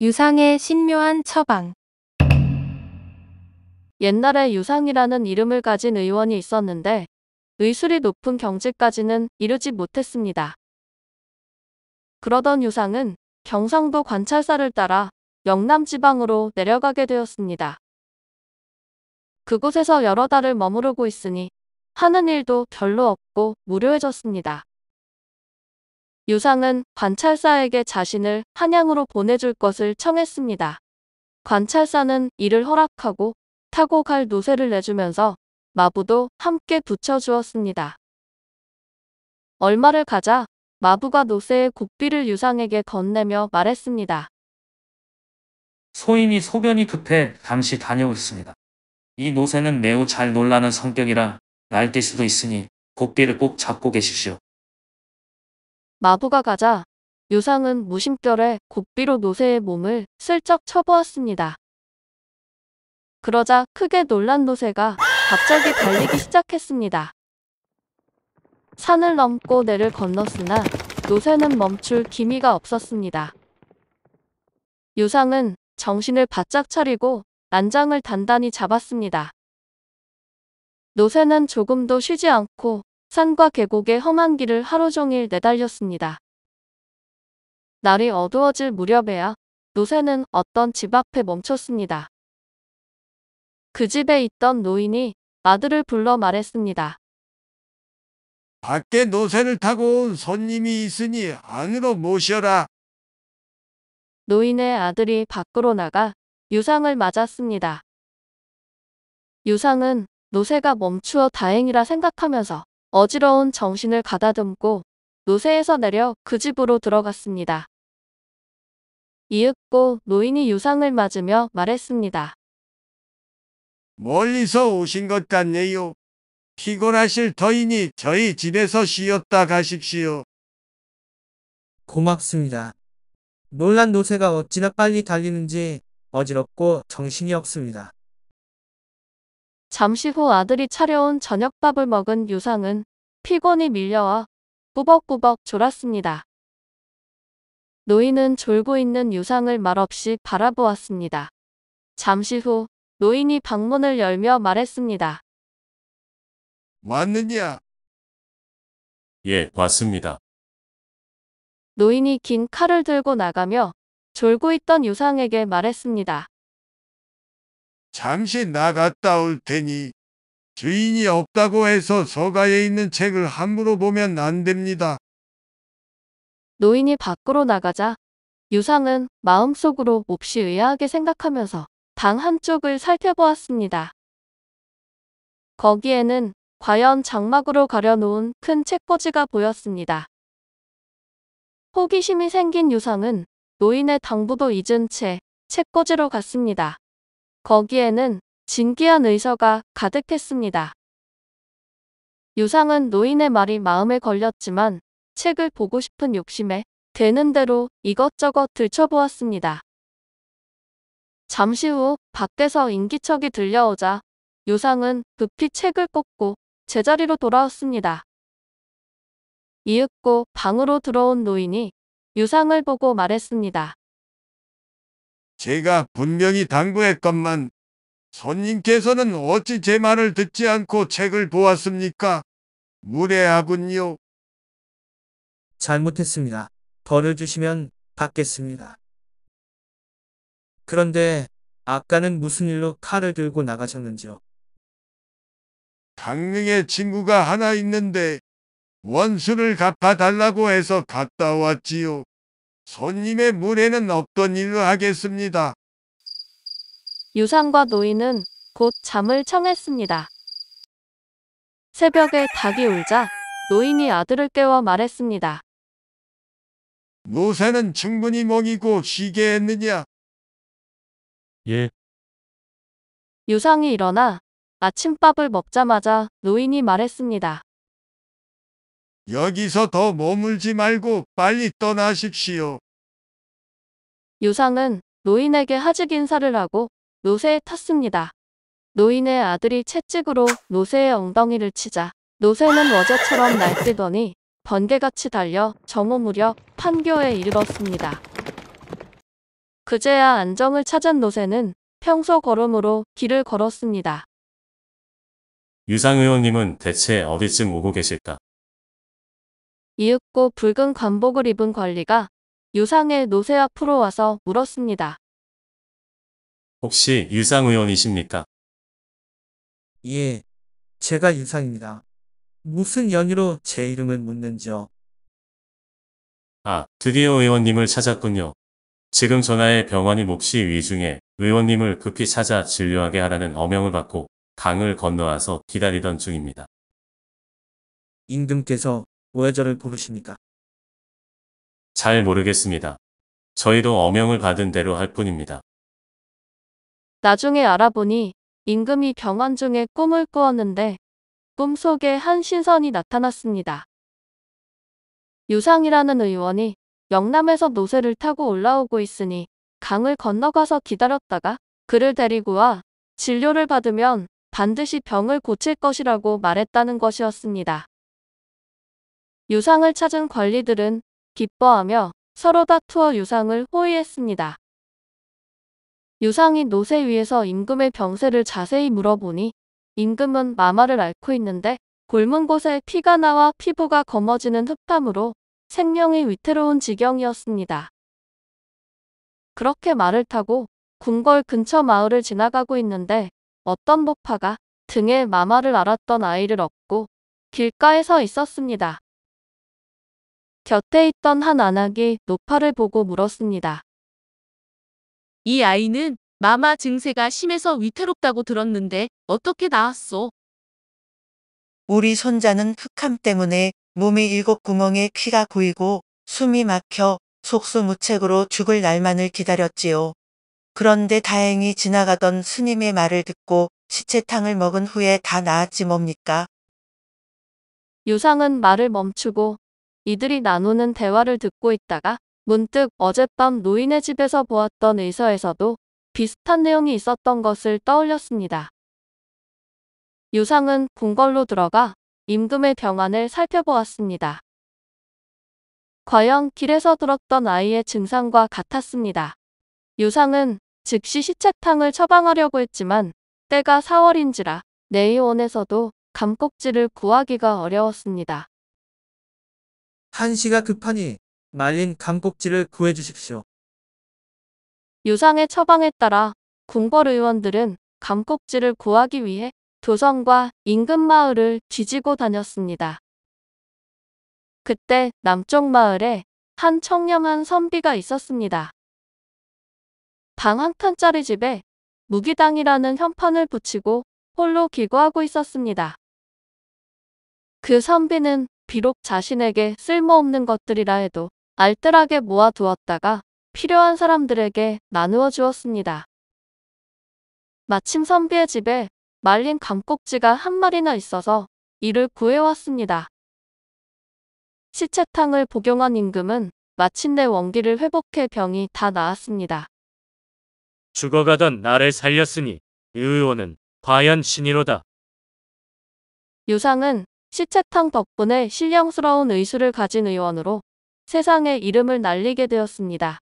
유상의 신묘한 처방 옛날에 유상이라는 이름을 가진 의원이 있었는데 의술이 높은 경지까지는 이르지 못했습니다. 그러던 유상은 경상도 관찰사를 따라 영남 지방으로 내려가게 되었습니다. 그곳에서 여러 달을 머무르고 있으니 하는 일도 별로 없고 무료해졌습니다. 유상은 관찰사에게 자신을 한양으로 보내줄 것을 청했습니다. 관찰사는 이를 허락하고 타고 갈 노새를 내주면서 마부도 함께 붙여주었습니다. 얼마를 가자 마부가 노새의 국비를 유상에게 건네며 말했습니다. 소인이 소변이 급해 잠시 다녀오겠습니다. 이 노새는 매우 잘 놀라는 성격이라 날뛸 수도 있으니 국비를꼭 잡고 계십시오. 마부가 가자 유상은 무심결에 곧비로 노새의 몸을 슬쩍 쳐보았습니다. 그러자 크게 놀란 노새가 갑자기 달리기 시작했습니다. 산을 넘고 내를 건넜으나 노새는 멈출 기미가 없었습니다. 유상은 정신을 바짝 차리고 난장을 단단히 잡았습니다. 노새는 조금도 쉬지 않고 산과 계곡의 험한 길을 하루 종일 내달렸습니다. 날이 어두워질 무렵에야 노새는 어떤 집 앞에 멈췄습니다. 그 집에 있던 노인이 아들을 불러 말했습니다. 밖에 노새를 타고 온 손님이 있으니 안으로 모셔라. 노인의 아들이 밖으로 나가 유상을 맞았습니다. 유상은 노새가 멈추어 다행이라 생각하면서 어지러운 정신을 가다듬고 노새에서 내려 그 집으로 들어갔습니다. 이윽고 노인이 유상을 맞으며 말했습니다. 멀리서 오신 것 같네요. 피곤하실 터이니 저희 집에서 쉬었다 가십시오. 고맙습니다. 놀란 노새가 어찌나 빨리 달리는지 어지럽고 정신이 없습니다. 잠시 후 아들이 차려온 저녁밥을 먹은 유상은 피곤이 밀려와 꾸벅꾸벅 졸았습니다. 노인은 졸고 있는 유상을 말없이 바라보았습니다. 잠시 후 노인이 방문을 열며 말했습니다. 왔느냐? 예, 왔습니다. 노인이 긴 칼을 들고 나가며 졸고 있던 유상에게 말했습니다. 잠시 나갔다 올 테니 주인이 없다고 해서 서가에 있는 책을 함부로 보면 안 됩니다. 노인이 밖으로 나가자 유상은 마음속으로 몹시 의아하게 생각하면서 방 한쪽을 살펴보았습니다. 거기에는 과연 장막으로 가려놓은 큰 책꽂이가 보였습니다. 호기심이 생긴 유상은 노인의 당부도 잊은 채 책꽂이로 갔습니다. 거기에는 진귀한 의서가 가득했습니다. 유상은 노인의 말이 마음에 걸렸지만 책을 보고 싶은 욕심에 되는 대로 이것저것 들춰보았습니다. 잠시 후 밖에서 인기척이 들려오자 유상은 급히 책을 꽂고 제자리로 돌아왔습니다. 이윽고 방으로 들어온 노인이 유상을 보고 말했습니다. 제가 분명히 당부했건만 손님께서는 어찌 제 말을 듣지 않고 책을 보았습니까? 무례하군요. 잘못했습니다. 벌을 주시면 받겠습니다. 그런데 아까는 무슨 일로 칼을 들고 나가셨는지요? 강릉에 친구가 하나 있는데 원수를 갚아달라고 해서 갔다 왔지요. 손님의 문에는 없던 일을 하겠습니다. 유상과 노인은 곧 잠을 청했습니다. 새벽에 닭이 울자 노인이 아들을 깨워 말했습니다. 노새는 충분히 먹이고 쉬게 했느냐? 예, 유상이 일어나 아침밥을 먹자마자 노인이 말했습니다. 여기서 더 머물지 말고 빨리 떠나십시오. 유상은 노인에게 하직 인사를 하고 노새에 탔습니다. 노인의 아들이 채찍으로 노새의 엉덩이를 치자 노새는 어제처럼 날뛰더니 번개같이 달려 정오 무렵 판교에 이르렀습니다. 그제야 안정을 찾은 노새는 평소 걸음으로 길을 걸었습니다. 유상 의원님은 대체 어디쯤 오고 계실까? 이윽고 붉은 관복을 입은 관리가 유상의 노새 앞으로 와서 물었습니다. 혹시 유상 의원이십니까? 예, 제가 유상입니다. 무슨 연유로 제 이름을 묻는지요? 아, 드디어 의원님을 찾았군요. 지금 전화에 병원이 몫이 위중에 의원님을 급히 찾아 진료하게 하라는 어명을 받고 강을 건너와서 기다리던 중입니다. 임금께서 모여저를 고르십니까? 잘 모르겠습니다. 저희도 어명을 받은 대로 할 뿐입니다. 나중에 알아보니 임금이 병원 중에 꿈을 꾸었는데 꿈속에 한 신선이 나타났습니다. 유상이라는 의원이 영남에서 노새를 타고 올라오고 있으니 강을 건너가서 기다렸다가 그를 데리고 와 진료를 받으면 반드시 병을 고칠 것이라고 말했다는 것이었습니다. 유상을 찾은 관리들은 기뻐하며 서로 다투어 유상을 호위했습니다. 유상이 노새 위에서 임금의 병세를 자세히 물어보니 임금은 마마를 앓고 있는데 곪은 곳에 피가 나와 피부가 검어지는 흑함으로 생명이 위태로운 지경이었습니다. 그렇게 말을 타고 궁궐 근처 마을을 지나가고 있는데 어떤 목파가 등에 마마를 앓았던 아이를 업고 길가에서 있었습니다. 곁에 있던 한안악이 노파를 보고 물었습니다. 이 아이는 마마 증세가 심해서 위태롭다고 들었는데 어떻게 나았소? 우리 손자는 흑함 때문에 몸이 일곱 구멍에 피가 고이고 숨이 막혀 속수무책으로 죽을 날만을 기다렸지요. 그런데 다행히 지나가던 스님의 말을 듣고 시체탕을 먹은 후에 다 나았지 뭡니까? 유상은 말을 멈추고 이들이 나누는 대화를 듣고 있다가 문득 어젯밤 노인의 집에서 보았던 의서에서도 비슷한 내용이 있었던 것을 떠올렸습니다. 유상은 궁궐로 들어가 임금의 병환을 살펴보았습니다. 과연 길에서 들었던 아이의 증상과 같았습니다. 유상은 즉시 시체탕을 처방하려고 했지만 때가 4월인지라 내의원에서도 감꼭지를 구하기가 어려웠습니다. 한시가 급하니 말린 강꼭지를 구해주십시오. 유상의 처방에 따라 궁궐 의원들은 강꼭지를 구하기 위해 도성과 인근 마을을 뒤지고 다녔습니다. 그때 남쪽 마을에 한 청렴한 선비가 있었습니다. 방 한 칸짜리 집에 무기당이라는 현판을 붙이고 홀로 기거하고 있었습니다. 그 선비는 비록 자신에게 쓸모없는 것들이라 해도 알뜰하게 모아두었다가 필요한 사람들에게 나누어 주었습니다. 마침 선비의 집에 말린 감꼭지가 한 마리나 있어서 이를 구해왔습니다. 시체탕을 복용한 임금은 마침내 원기를 회복해 병이 다 나았습니다. 죽어가던 나를 살렸으니 의원은 과연 신이로다. 유상은 시체탕 덕분에 신령스러운 의술을 가진 의원으로 세상에 이름을 날리게 되었습니다.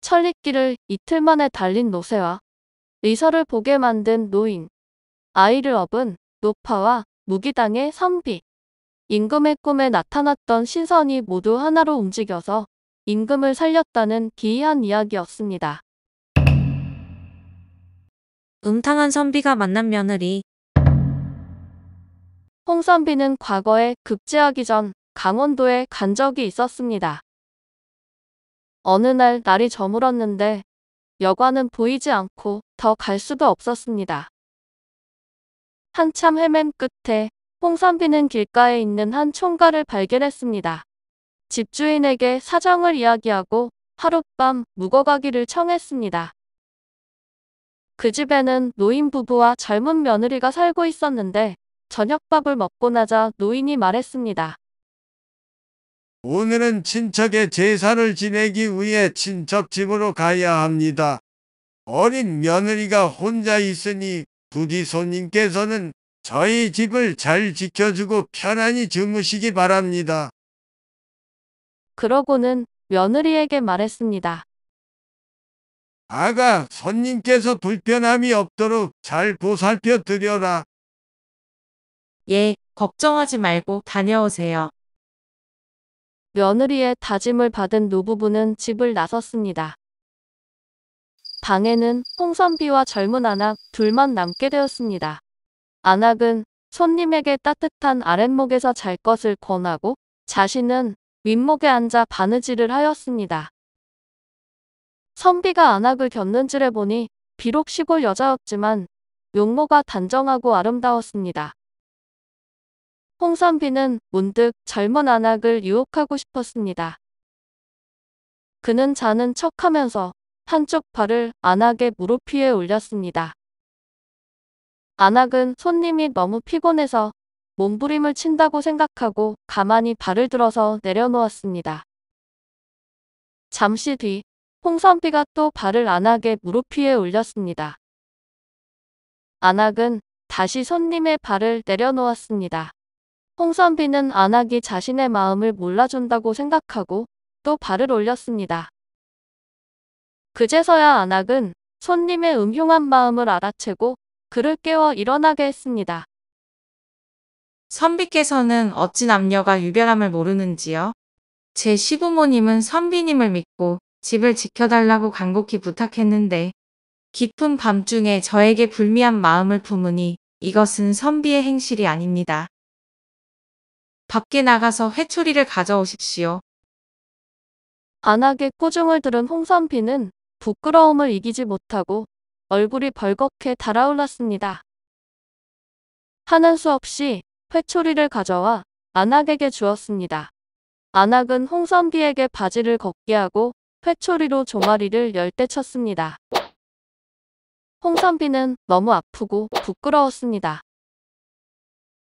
천리길을 이틀 만에 달린 노세와 의사를 보게 만든 노인, 아이를 업은 노파와 무기당의 선비, 임금의 꿈에 나타났던 신선이 모두 하나로 움직여서 임금을 살렸다는 기이한 이야기였습니다. 음탕한 선비가 만난 며느리 홍선비는 과거에 급제하기 전 강원도에 간 적이 있었습니다. 어느 날 날이 저물었는데 여관은 보이지 않고 더 갈 수도 없었습니다. 한참 헤맨 끝에 홍선비는 길가에 있는 한 총가를 발견했습니다. 집주인에게 사정을 이야기하고 하룻밤 묵어가기를 청했습니다. 그 집에는 노인 부부와 젊은 며느리가 살고 있었는데 저녁밥을 먹고 나자 노인이 말했습니다. 오늘은 친척의 제사를 지내기 위해 친척집으로 가야 합니다. 어린 며느리가 혼자 있으니 부디 손님께서는 저희 집을 잘 지켜주고 편안히 주무시기 바랍니다. 그러고는 며느리에게 말했습니다. 아가, 손님께서 불편함이 없도록 잘 보살펴 드려라. 예, 걱정하지 말고 다녀오세요. 며느리의 다짐을 받은 노부부는 집을 나섰습니다. 방에는 홍선비와 젊은 안악 둘만 남게 되었습니다. 안악은 손님에게 따뜻한 아랫목에서 잘 것을 권하고 자신은 윗목에 앉아 바느질을 하였습니다. 선비가 안악을 겪는지를 보니 비록 시골 여자였지만 용모가 단정하고 아름다웠습니다. 홍선비는 문득 젊은 안악을 유혹하고 싶었습니다. 그는 자는 척하면서 한쪽 발을 안악의 무릎 위에 올렸습니다. 안악은 손님이 너무 피곤해서 몸부림을 친다고 생각하고 가만히 발을 들어서 내려놓았습니다. 잠시 뒤 홍선비가 또 발을 안악의 무릎 위에 올렸습니다. 안악은 다시 손님의 발을 내려놓았습니다. 홍선비는 안학이 자신의 마음을 몰라준다고 생각하고 또 발을 올렸습니다. 그제서야 안학은 손님의 음흉한 마음을 알아채고 그를 깨워 일어나게 했습니다. 선비께서는 어찌 남녀가 유별함을 모르는지요? 제 시부모님은 선비님을 믿고 집을 지켜달라고 간곡히 부탁했는데 깊은 밤중에 저에게 불미한 마음을 품으니 이것은 선비의 행실이 아닙니다. 밖에 나가서 회초리를 가져오십시오. 안하게 꾸중을 들은 홍선비는 부끄러움을 이기지 못하고 얼굴이 벌겋게 달아올랐습니다. 하는 수 없이 회초리를 가져와 안학에게 주었습니다. 안학은 홍선비에게 바지를 걷게 하고 회초리로 종아리를 열대쳤습니다. 홍선비는 너무 아프고 부끄러웠습니다.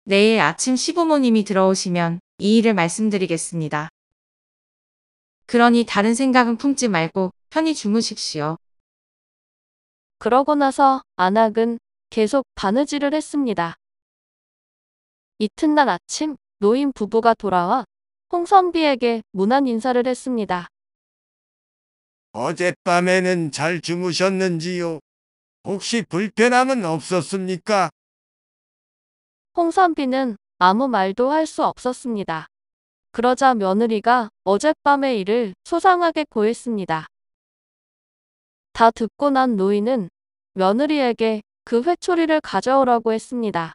내일 아침 시부모님이 들어오시면 이 일을 말씀드리겠습니다. 그러니 다른 생각은 품지 말고 편히 주무십시오. 그러고 나서 안학은 계속 바느질을 했습니다. 이튿날 아침 노인 부부가 돌아와 홍선비에게 무난 인사를 했습니다. 어젯밤에는 잘 주무셨는지요? 혹시 불편함은 없었습니까? 홍선비는 아무 말도 할 수 없었습니다. 그러자 며느리가 어젯밤의 일을 소상하게 고했습니다. 다 듣고 난 노인은 며느리에게 그 회초리를 가져오라고 했습니다.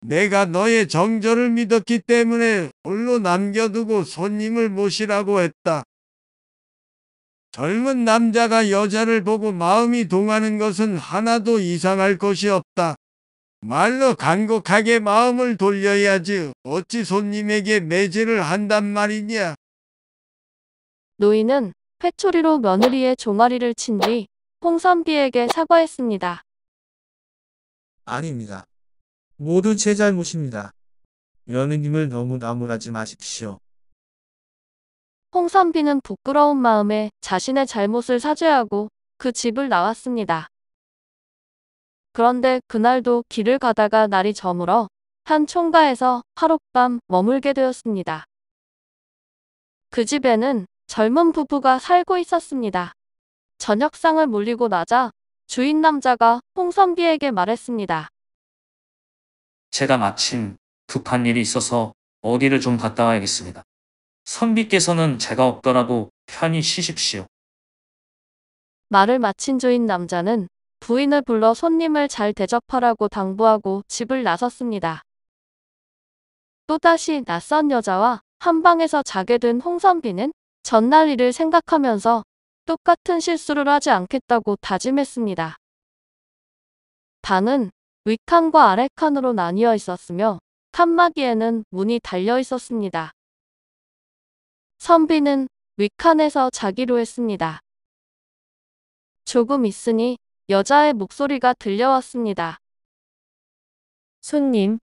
내가 너의 정절을 믿었기 때문에 홀로 남겨두고 손님을 모시라고 했다. 젊은 남자가 여자를 보고 마음이 동하는 것은 하나도 이상할 것이 없다. 말로 간곡하게 마음을 돌려야지 어찌 손님에게 매질을 한단 말이냐. 노인은 회초리로 며느리의 종아리를 친 뒤 홍선비에게 사과했습니다. 아닙니다. 모두 제 잘못입니다. 며느님을 너무 나무라지 마십시오. 홍선비는 부끄러운 마음에 자신의 잘못을 사죄하고 그 집을 나왔습니다. 그런데 그날도 길을 가다가 날이 저물어 한 총가에서 하룻밤 머물게 되었습니다. 그 집에는 젊은 부부가 살고 있었습니다. 저녁상을 물리고 나자 주인 남자가 홍선비에게 말했습니다. 제가 마침 급한 일이 있어서 어디를 좀 갔다 와야겠습니다. 선비께서는 제가 없더라도 편히 쉬십시오. 말을 마친 주인 남자는 부인을 불러 손님을 잘 대접하라고 당부하고 집을 나섰습니다. 또다시 낯선 여자와 한방에서 자게 된 홍선비는 전날 일을 생각하면서 똑같은 실수를 하지 않겠다고 다짐했습니다. 방은 위칸과 아래칸으로 나뉘어 있었으며 칸막이에는 문이 달려 있었습니다. 선비는 위칸에서 자기로 했습니다. 조금 있으니 여자의 목소리가 들려왔습니다. 손님,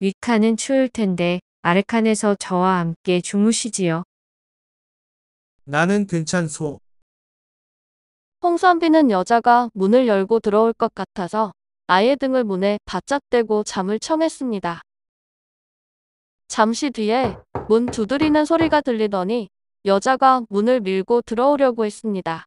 위칸은 추울 텐데 아르칸에서 저와 함께 주무시지요. 나는 괜찮소. 홍선비는 여자가 문을 열고 들어올 것 같아서 아예 등을 문에 바짝 대고 잠을 청했습니다. 잠시 뒤에 문 두드리는 소리가 들리더니 여자가 문을 밀고 들어오려고 했습니다.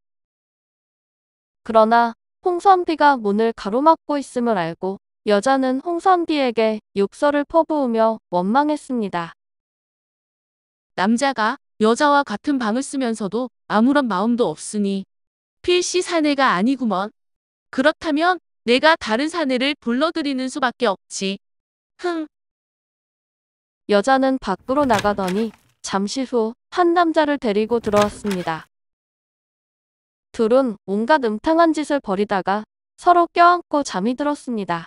그러나 홍선비가 문을 가로막고 있음을 알고 여자는 홍선비에게 욕설을 퍼부으며 원망했습니다. 남자가 여자와 같은 방을 쓰면서도 아무런 마음도 없으니 필시 사내가 아니구먼. 그렇다면 내가 다른 사내를 불러들이는 수밖에 없지. 흥. 여자는 밖으로 나가더니 잠시 후 한 남자를 데리고 들어왔습니다. 둘은 온갖 음탕한 짓을 벌이다가 서로 껴안고 잠이 들었습니다.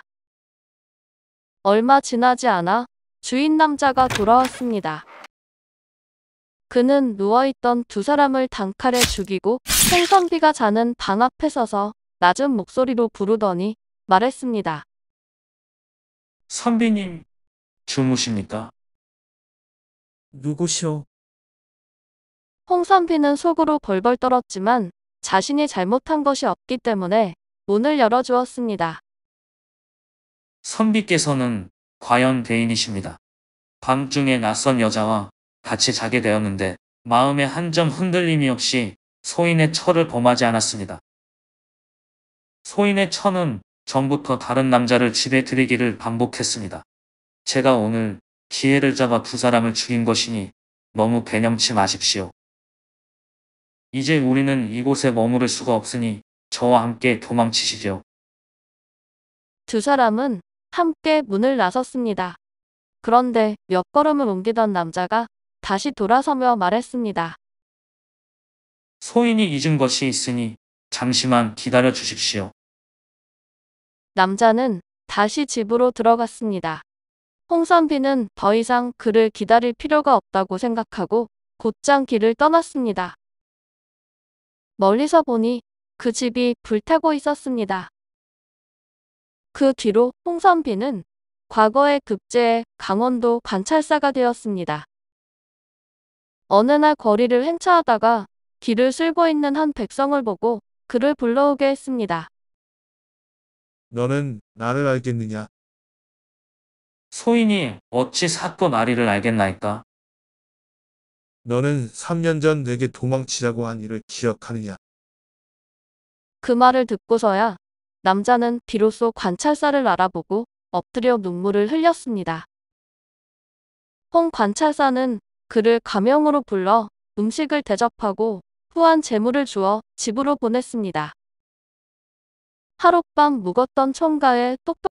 얼마 지나지 않아 주인 남자가 돌아왔습니다. 그는 누워있던 두 사람을 단칼에 죽이고 홍선비가 자는 방 앞에 서서 낮은 목소리로 부르더니 말했습니다. 선비님, 주무십니까? 누구시오? 홍선비는 속으로 벌벌 떨었지만 자신이 잘못한 것이 없기 때문에 문을 열어주었습니다. 선비께서는 과연 대인이십니다. 밤중에 낯선 여자와 같이 자게 되었는데 마음의 한 점 흔들림이 없이 소인의 처를 범하지 않았습니다. 소인의 처는 전부터 다른 남자를 집에 들이기를 반복했습니다. 제가 오늘 기회를 잡아 두 사람을 죽인 것이니 너무 배념치 마십시오. 이제 우리는 이곳에 머무를 수가 없으니 저와 함께 도망치시죠. 두 사람은 함께 문을 나섰습니다. 그런데 몇 걸음을 옮기던 남자가 다시 돌아서며 말했습니다. 소인이 잊은 것이 있으니 잠시만 기다려 주십시오. 남자는 다시 집으로 들어갔습니다. 홍선비는 더 이상 그를 기다릴 필요가 없다고 생각하고 곧장 길을 떠났습니다. 멀리서 보니 그 집이 불타고 있었습니다. 그 뒤로 홍선비는 과거의 급제에 강원도 관찰사가 되었습니다. 어느 날 거리를 행차하다가 길을 쓸고 있는 한 백성을 보고 그를 불러오게 했습니다. 너는 나를 알겠느냐? 소인이 어찌 사건 아리를 알겠나이까? 너는 3년 전 내게 도망치자고한 일을 기억하느냐? 그 말을 듣고서야 남자는 비로소 관찰사를 알아보고 엎드려 눈물을 흘렸습니다. 홍 관찰사는 그를 가명으로 불러 음식을 대접하고 후한 재물을 주어 집으로 보냈습니다. 하룻밤 묵었던 총가의 똑똑